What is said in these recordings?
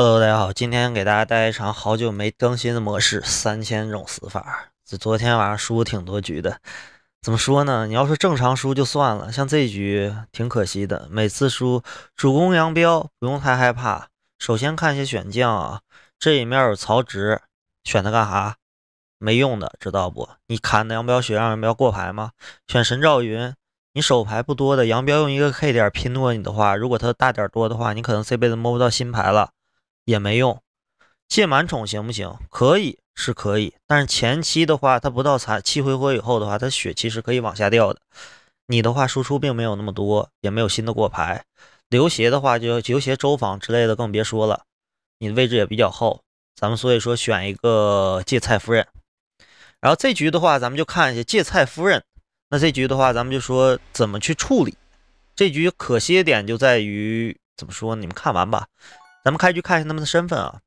Hello，大家好，今天给大家带一场好久没更新的模式，三千种死法。这昨天晚上输挺多局的，怎么说呢？你要是正常输就算了，像这局挺可惜的。每次输主攻杨彪，不用太害怕。首先看一些选将啊，这里面有曹植，选他干啥？没用的，知道不？你砍杨彪血让杨彪过牌吗？选神赵云，你手牌不多的，杨彪用一个 K 点拼过你的话，如果他大点多的话，你可能这辈子摸不到新牌了。也没用，借满宠行不行？可以是可以，但是前期的话，他不到残七回合以后的话，他血其实可以往下掉的。你的话输出并没有那么多，也没有新的过牌。刘协的话就刘协周访之类的更别说了，你的位置也比较厚。咱们所以说选一个借菜夫人，然后这局的话咱们就看一下借菜夫人。那这局的话咱们就说怎么去处理。这局可惜的点就在于怎么说？你们看完吧。咱们开局看一下他们的身份啊！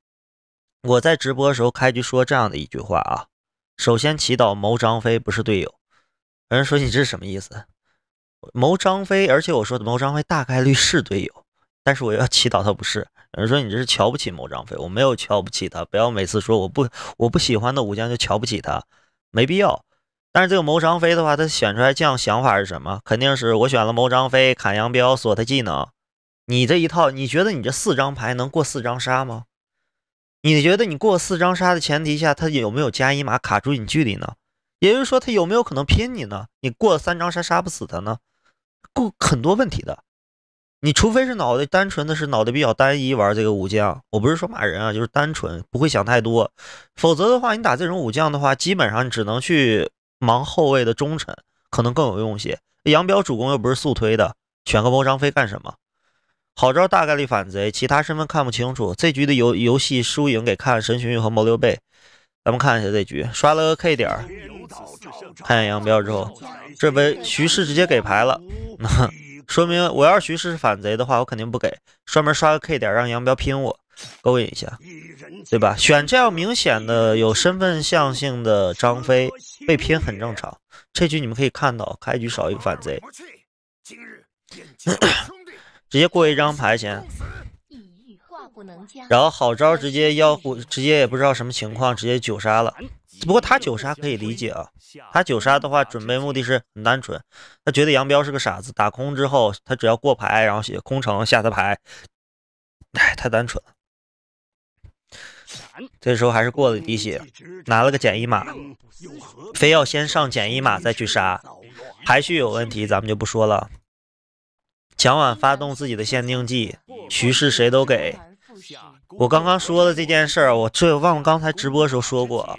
我在直播的时候开局说这样的一句话啊：首先祈祷谋张飞不是队友。有人说你这是什么意思？谋张飞，而且我说的谋张飞大概率是队友，但是我要祈祷他不是。有人说你这是瞧不起谋张飞，我没有瞧不起他，不要每次说我不我不喜欢的武将就瞧不起他，没必要。但是这个谋张飞的话，他选出来这样想法是什么？肯定是我选了谋张飞砍杨彪，锁他技能。你这一套，你觉得你这四张牌能过四张杀吗？你觉得你过四张杀的前提下，他有没有加一码卡住你距离呢？也就是说，他有没有可能拼你呢？你过三张杀杀不死他呢？过很多问题的。你除非是脑袋单纯的是脑袋比较单一玩这个武将，我不是说骂人啊，就是单纯不会想太多。否则的话，你打这种武将的话，基本上只能去忙后卫的忠臣，可能更有用些。杨彪主攻又不是速推的，选个包张飞干什么？好招，大概率反贼，其他身份看不清楚。这局的游游戏输赢给看神寻玉和毛刘备。咱们看一下这局，刷了个 K 点，看见杨彪之后，这回徐氏直接给牌了，说明我要是徐氏是反贼的话，我肯定不给，专门刷个 K 点让杨彪拼我，勾引一下，对吧？选这样明显的有身份象性的张飞，被拼很正常。这局你们可以看到，开局少一个反贼。今日 直接过一张牌先，然后好招直接要不直接也不知道什么情况，直接九杀了。不过他九杀可以理解啊，他九杀的话准备目的是很单纯，他觉得杨彪是个傻子，打空之后他只要过牌，然后写空城下他牌。哎，太单纯。这时候还是过了一滴血，拿了个减一码，非要先上减一码再去杀，排序有问题，咱们就不说了。蒋琬发动自己的限定技，徐氏谁都给。我刚刚说的这件事儿，我这忘了。刚才直播时候说过，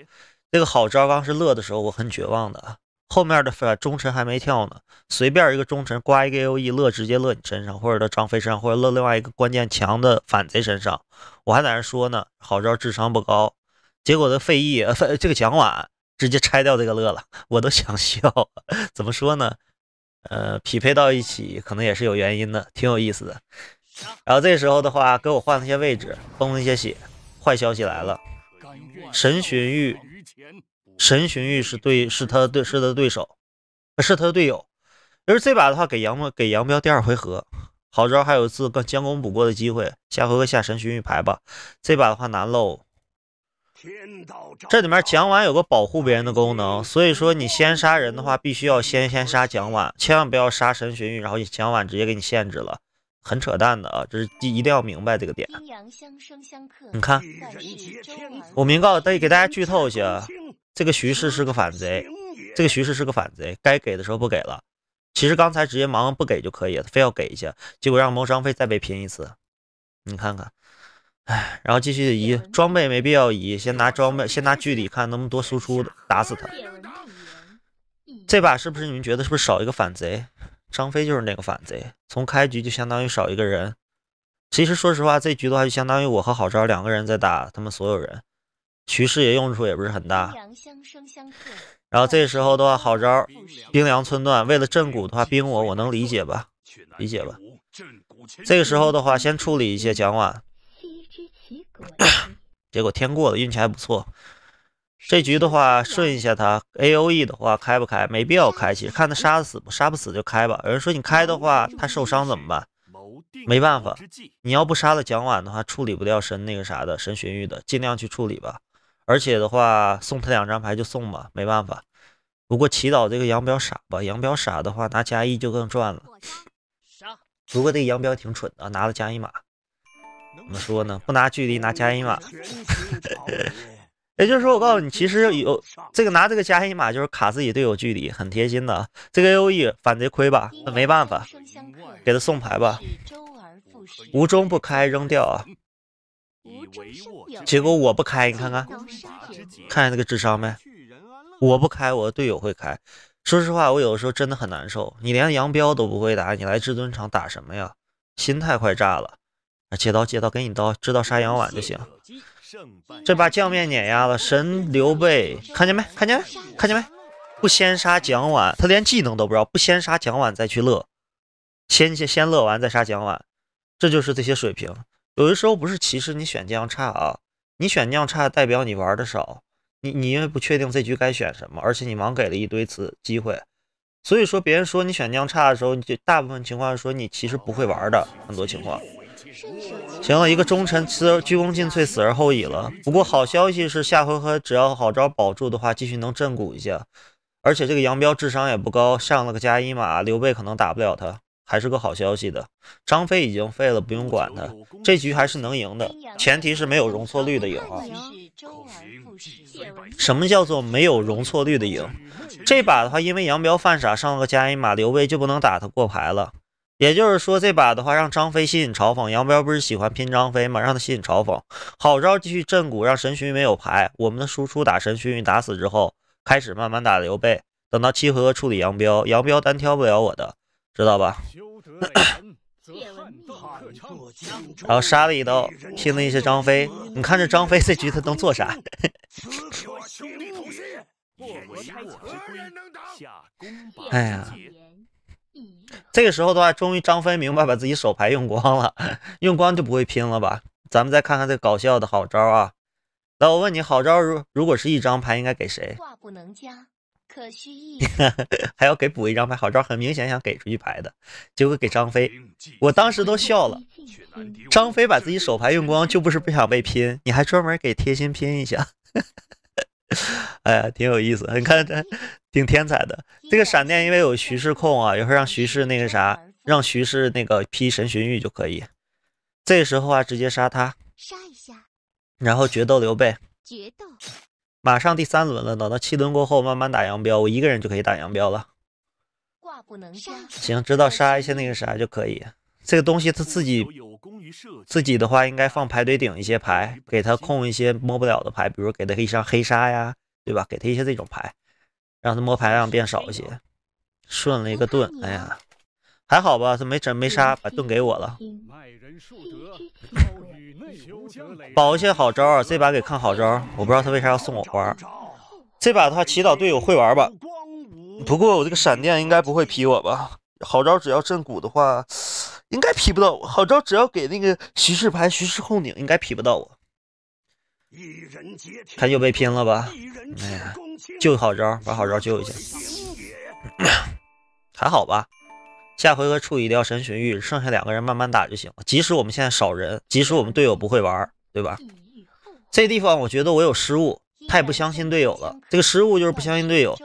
那个好招刚是乐的时候，我很绝望的。后面的忠臣还没跳呢，随便一个忠臣刮一个 a OE 乐，直接乐你身上，或者到张飞身上，或者乐另外一个关键强的反贼身上。我还在那说呢，好招智商不高。结果的费祎呃，这个蒋琬直接拆掉这个乐了，我都想笑。怎么说呢？呃，匹配到一起可能也是有原因的，挺有意思的。然后这时候的话，给我换了一些位置，崩了一些血。坏消息来了，神荀彧，神荀彧是对，是他的对，是他的对手，是他的队友。而是这把的话，给杨给杨彪第二回合，好招还有一次将功补过的机会。下回合下神荀彧牌吧，这把的话难喽。这里面蒋琬有个保护别人的功能，所以说你先杀人的话，必须要先先杀蒋琬，千万不要杀神荀彧，然后蒋琬直接给你限制了，很扯淡的啊！这是一定要明白这个点。你看，我明告得给大家剧透一下，这个徐氏是个反贼，这个徐氏是个反贼，该给的时候不给了。其实刚才直接忙不给就可以，了，非要给一下，结果让谋张飞再被拼一次，你看看。哎，然后继续移装备，没必要移。先拿装备，先拿距离，看能不能多输出，打死他。这把是不是你们觉得是不是少一个反贼？张飞就是那个反贼，从开局就相当于少一个人。其实说实话，这局的话就相当于我和郝昭两个人在打他们所有人。局势也用处也不是很大。然后这时候的话，郝昭冰凉寸断，为了镇骨的话，冰我我能理解吧？理解吧。这个时候的话，先处理一些蒋琬。结果天过了，运气还不错。这局的话顺一下他 A O E 的话开不开没必要开，其实看他杀不死不杀不死就开吧。有人说你开的话他受伤怎么办？没办法，你要不杀了蒋琬的话处理不掉神那个啥的神荀彧的，尽量去处理吧。而且的话送他两张牌就送吧，没办法。不过祈祷这个杨彪傻吧，杨彪傻的话拿加一就更赚了。杀！不过这个杨彪挺蠢的，拿了加一码。不过这个杨彪挺蠢的，拿了加一马。怎么说呢？不拿距离，拿加一码。也就是说，我告诉你，其实有这个拿这个加一码，就是卡自己队友距离，很贴心的。这个 A O E 反贼亏吧？那没办法，给他送牌吧。无中不开，扔掉啊！以为我结果我不开，你看看，看看那个智商没？我不开，我队友会开。说实话，我有的时候真的很难受。你连杨彪都不会打，你来至尊场打什么呀？心态快炸了！借刀借刀给你刀，知道杀杨婉就行。这把将面碾压了，神刘备，看见没？看见没？看见没？不先杀蒋琬，他连技能都不知道。不先杀蒋琬再去乐，先先先乐完再杀蒋琬，这就是这些水平。有的时候不是歧视你选将差啊，你选将差代表你玩的少。你你因为不确定这局该选什么，而且你忙给了一堆次机会，所以说别人说你选将差的时候，你就大部分情况说你其实不会玩的很多情况。行了，一个忠臣，吃鞠躬尽瘁，死而后已了。不过好消息是，下回合只要好招保住的话，继续能振骨一下。而且这个杨彪智商也不高，上了个加一马，刘备可能打不了他，还是个好消息的。张飞已经废了，不用管他。这局还是能赢的，前提是没有容错率的赢。啊。什么叫做没有容错率的赢？这把的话，因为杨彪犯傻上了个加一马，刘备就不能打他过牌了。也就是说，这把的话让张飞吸引嘲讽，杨彪不是喜欢拼张飞吗？让他吸引嘲讽，好招继续震鼓，让神勋没有牌。我们的输出打神勋打死之后，开始慢慢打刘备。等到七合处理杨彪，杨彪单挑不了我的，知道吧？然后杀了一刀，拼了一些张飞。你看这张飞这局他能做啥？哎呀！这个时候的话，终于张飞明白，把自己手牌用光了，用光就不会拼了吧？咱们再看看这搞笑的好招啊！那我问你好招，如如果是一张牌，应该给谁？话不能加，可惜。还要给补一张牌，好招，很明显想给出去牌的，结果给张飞。我当时都笑了。张飞把自己手牌用光，就不是不想被拼，你还专门给贴心拼一下。哎，呀，挺有意思，你看，挺天才的。这个闪电因为有徐氏控啊，一会儿让徐氏那个啥，让徐氏那个劈神荀彧就可以。这时候啊，直接杀他，杀一下，然后决斗刘备，决斗，马上第三轮了。等到七轮过后，慢慢打杨彪，我一个人就可以打杨彪了。挂不能杀，行，知道杀一下那个啥就可以。这个东西他自己自己的话，应该放排队顶一些牌，给他控一些摸不了的牌，比如给他一张黑沙呀。对吧？给他一些这种牌，让他摸牌量变少一些。顺了一个盾，哎呀，还好吧，他没整没杀，把盾给我了。保一些好招啊！这把给看好招，我不知道他为啥要送我花。这把的话，祈祷队友会玩吧。不过我这个闪电应该不会劈我吧？好招只要震鼓的话，应该劈不到。我。好招只要给那个骑士牌，骑士控顶应该劈不到我。他又被拼了吧，哎呀，救好招，把好招，救一下，还好吧。下回合处理掉神荀彧，剩下两个人慢慢打就行了。即使我们现在少人，即使我们队友不会玩，对吧？这地方我觉得我有失误，太不相信队友了。这个失误就是不相信队友。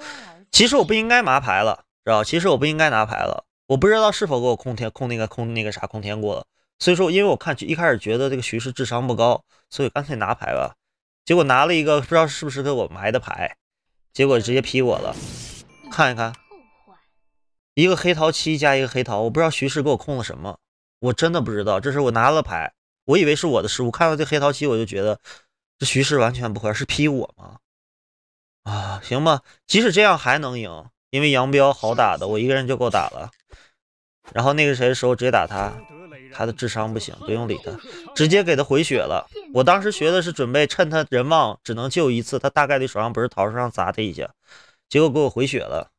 其实我不应该拿牌了，知道其实我不应该拿牌了。我不知道是否给我控天控那个控那个啥控天过了。所以说，因为我看一开始觉得这个徐氏智商不高，所以干脆拿牌吧。结果拿了一个，不知道是不是给我埋的牌，结果直接劈我了。看一看，一个黑桃七加一个黑桃，我不知道徐氏给我控了什么，我真的不知道。这是我拿了牌，我以为是我的失误。看到这黑桃七，我就觉得这徐氏完全不会是劈我吗？啊，行吧，即使这样还能赢，因为杨彪好打的，我一个人就够打了。然后那个谁的时候直接打他。他的智商不行，不用理他，直接给他回血了。我当时学的是准备趁他人旺，只能救一次，他大概率手上不是桃子，上砸他一下，结果给我回血了。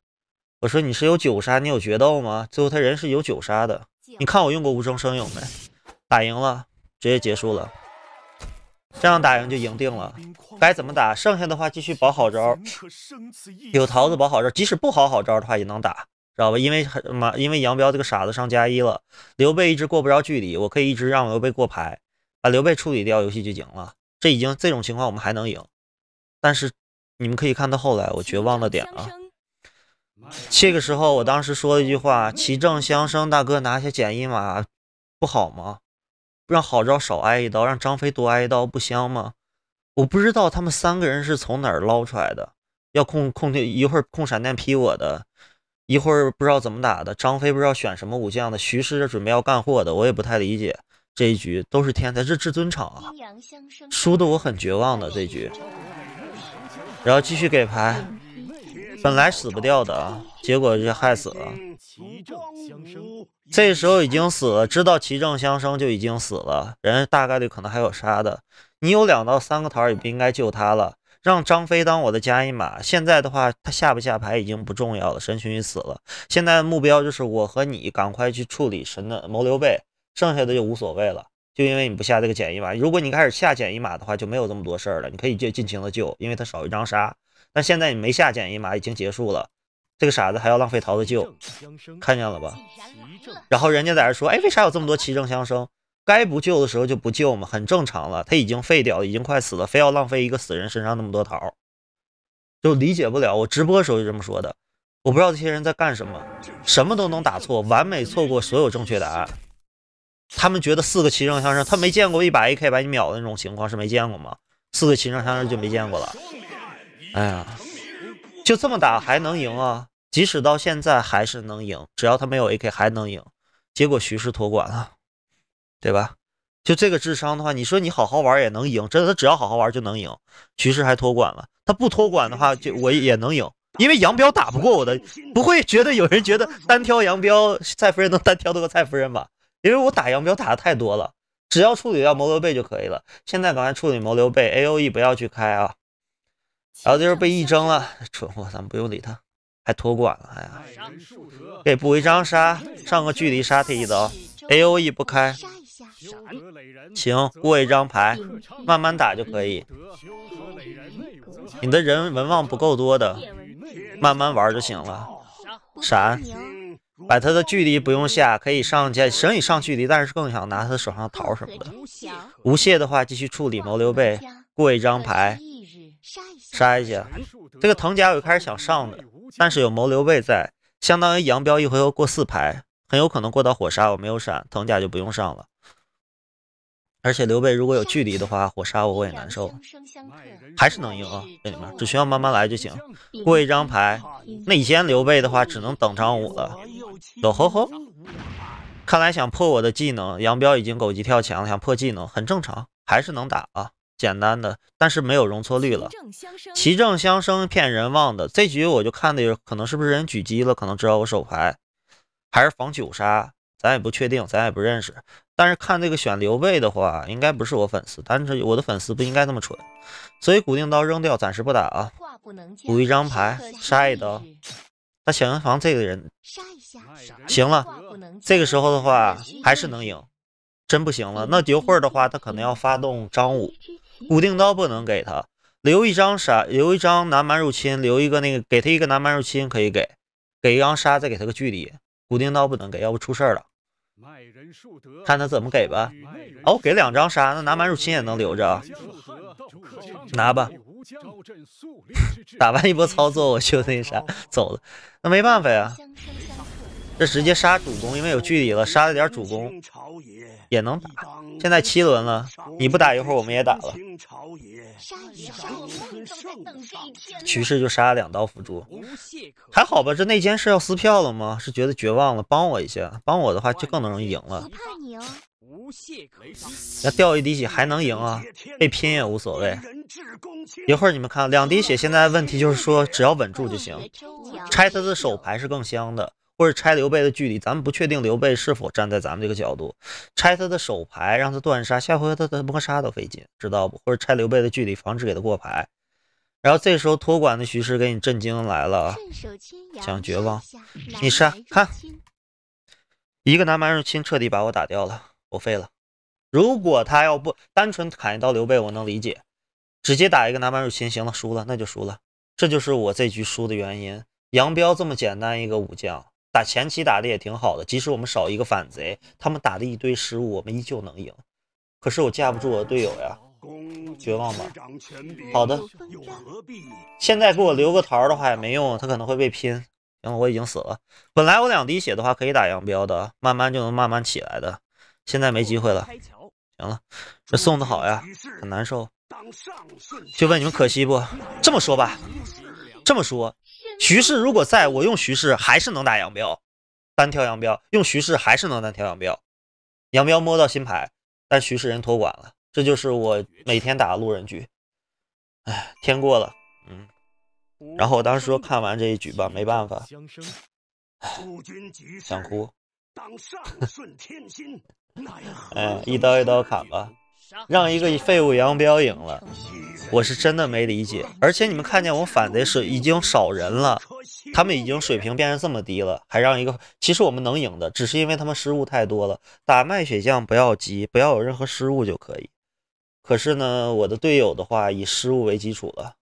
我说你是有九杀，你有决斗吗？最后他人是有九杀的，你看我用过无中生有没？打赢了，直接结束了。这样打赢就赢定了，该怎么打？剩下的话继续保好招，有桃子保好招，即使不好好招的话也能打。知道吧？因为马，因为杨彪这个傻子上加一了，刘备一直过不着距离，我可以一直让刘备过牌，把刘备处理掉，游戏就赢了。这已经这种情况，我们还能赢。但是你们可以看到后来我绝望的点啊，这个时候我当时说了一句话：“齐正相生，大哥拿下减一马，不好吗？让郝昭少挨一刀，让张飞多挨一刀，不香吗？”我不知道他们三个人是从哪儿捞出来的，要控控一会儿控闪电劈我的。一会儿不知道怎么打的，张飞不知道选什么武将的，徐师准备要干活的，我也不太理解这一局都是天才，是至尊场啊，输的我很绝望的这局，然后继续给牌，本来死不掉的啊，结果就害死了。奇正相生，这时候已经死了，知道奇正相生就已经死了，人大概率可能还有杀的，你有两到三个桃也不应该救他了。让张飞当我的加一马，现在的话他下不下牌已经不重要了，神荀彧死了，现在目标就是我和你赶快去处理神的谋刘备，剩下的就无所谓了，就因为你不下这个减一马，如果你开始下减一马的话，就没有这么多事儿了，你可以就尽情的救，因为他少一张杀，但现在你没下减一马已经结束了，这个傻子还要浪费桃子救，看见了吧？然后人家在这说，哎，为啥有这么多奇正相生？该不救的时候就不救嘛，很正常了。他已经废掉，已经快死了，非要浪费一个死人身上那么多桃，就理解不了。我直播的时候就这么说的。我不知道这些人在干什么，什么都能打错，完美错过所有正确答案。他们觉得四个骑声相声，他没见过一把 AK 把你秒的那种情况是没见过吗？四个骑声相声就没见过了。哎呀，就这么打还能赢啊？即使到现在还是能赢，只要他没有 AK 还能赢。结果徐氏托管了。对吧？就这个智商的话，你说你好好玩也能赢，真的，他只要好好玩就能赢。局势还托管了，他不托管的话，就我也能赢，因为杨彪打不过我的。不会觉得有人觉得单挑杨彪蔡夫人能单挑得过蔡夫人吧？因为我打杨彪打的太多了，只要处理掉毛刘备就可以了。现在赶快处理毛刘备，A O E 不要去开啊。然后就是被一征了，蠢货，咱们不用理他，还托管了呀。给补一张杀，上个距离杀他一刀，A O E 不开。行，过一张牌，慢慢打就可以。你的人文望不够多的，慢慢玩就行了。闪，把他的距离不用下，可以上去。省以上距离，但是更想拿他手上桃什么的。无懈的话，继续处理毛刘备，过一张牌，杀一下。这个藤甲我一开始想上的，但是有毛刘备在，相当于杨彪一回合过四牌，很有可能过到火杀。我没有闪，藤甲就不用上了。而且刘备如果有距离的话，火杀我我也难受，还是能赢啊！这里面只需要慢慢来就行，过一张牌。那以前刘备的话只能等张五了。走，吼吼！看来想破我的技能，杨彪已经狗急跳墙了，想破技能很正常，还是能打啊，简单的，但是没有容错率了。奇正相生骗人望的这局我就看的可能是不是人狙击了，可能知道我手牌，还是防九杀。咱也不确定，咱也不认识，但是看这个选刘备的话，应该不是我粉丝，但是我的粉丝不应该那么蠢，所以固定刀扔掉，暂时不打啊。补一张牌，杀一刀。他想要房这个人，行了，这个时候的话还是能赢，真不行了。那刘慧儿的话，他可能要发动张武，固定刀不能给他，留一张杀，留一张南蛮入侵，留一个那个给他一个南蛮入侵可以给，给一张杀，再给他个距离，固定刀不能给，要不出事儿了。看他怎么给吧。哦，给两张啥？那拿满乳清也能留着啊。拿吧。打完一波操作，我就那啥走了。那没办法呀。这直接杀主公，因为有距离了，杀了点主公也能打。现在七轮了，你不打一会儿，我们也打了。局势就杀了两刀辅助，还好吧？这内奸是要撕票了吗？是觉得绝望了？帮我一下，帮我的话就更能容易赢了。那要掉一滴血还能赢啊？被拼也无所谓。一会儿你们看，两滴血，现在问题就是说只要稳住就行。拆他的手牌是更香的。或者拆刘备的距离，咱们不确定刘备是否站在咱们这个角度，拆他的手牌，让他断杀，下回他他摸杀都费劲，知道不？或者拆刘备的距离，防止给他过牌。然后这时候托管的徐师给你震惊来了，想绝望，你杀，看一个南蛮入侵彻底把我打掉了，我废了。如果他要不单纯砍一刀刘备，我能理解，直接打一个南蛮入侵，行了，输了那就输了，这就是我这局输的原因。杨彪这么简单一个武将。打前期打的也挺好的，即使我们少一个反贼，他们打的一堆失误，我们依旧能赢。可是我架不住我的队友呀，绝望吧。好的，现在给我留个桃的话也没用，他可能会被拼。行了，我已经死了。本来我两滴血的话可以打杨彪的，慢慢就能慢慢起来的。现在没机会了。行了，这送的好呀，很难受。就问你们可惜不？这么说吧，这么说。徐氏如果在我用徐氏还是能打杨彪，单挑杨彪用徐氏还是能单挑杨彪。杨彪摸到新牌，但徐氏人托管了，这就是我每天打的路人局。哎，天过了，嗯。然后我当时说看完这一局吧，没办法，想哭。嗯，一刀一刀砍吧。让一个废物杨彪赢了，我是真的没理解。而且你们看见我反贼是已经少人了，他们已经水平变成这么低了，还让一个。其实我们能赢的，只是因为他们失误太多了。打卖血将不要急，不要有任何失误就可以。可是呢，我的队友的话以失误为基础了。